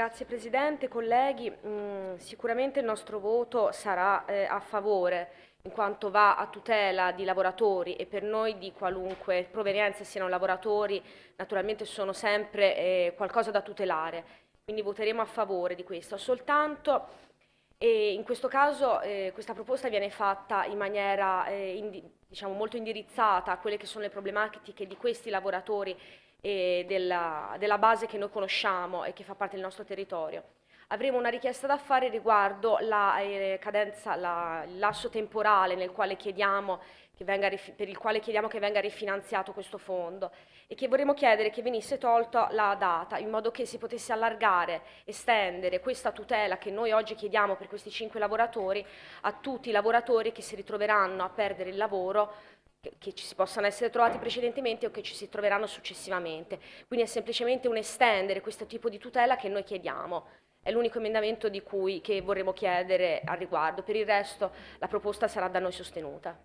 Grazie Presidente, colleghi. Mm, sicuramente il nostro voto sarà eh, a favore in quanto va a tutela di lavoratori e per noi di qualunque provenienza siano lavoratori naturalmente sono sempre eh, qualcosa da tutelare. Quindi voteremo a favore di questo. Soltanto eh, in questo caso questa proposta viene fatta in maniera diciamo, molto indirizzata a quelle che sono le problematiche di questi lavoratori e eh, della, della base che noi conosciamo e che fa parte del nostro territorio avremo una richiesta da fare riguardo la eh, cadenza, la, il lasso temporale nel quale chiediamo che venga, per il quale chiediamo che venga rifinanziato questo fondo e che vorremmo chiedere che venisse tolta la data in modo che si potesse allargare, estendere questa tutela che noi oggi chiediamo per questi cinque lavoratori a tutti i lavoratori che si ritroveranno a perdere il lavoro che, che ci si possano essere trovati precedentemente o che ci si troveranno successivamente. Quindi è semplicemente un estendere questo tipo di tutela che noi chiediamo. È l'unico emendamento cui, che vorremmo chiedere al riguardo. Per il resto la proposta sarà da noi sostenuta.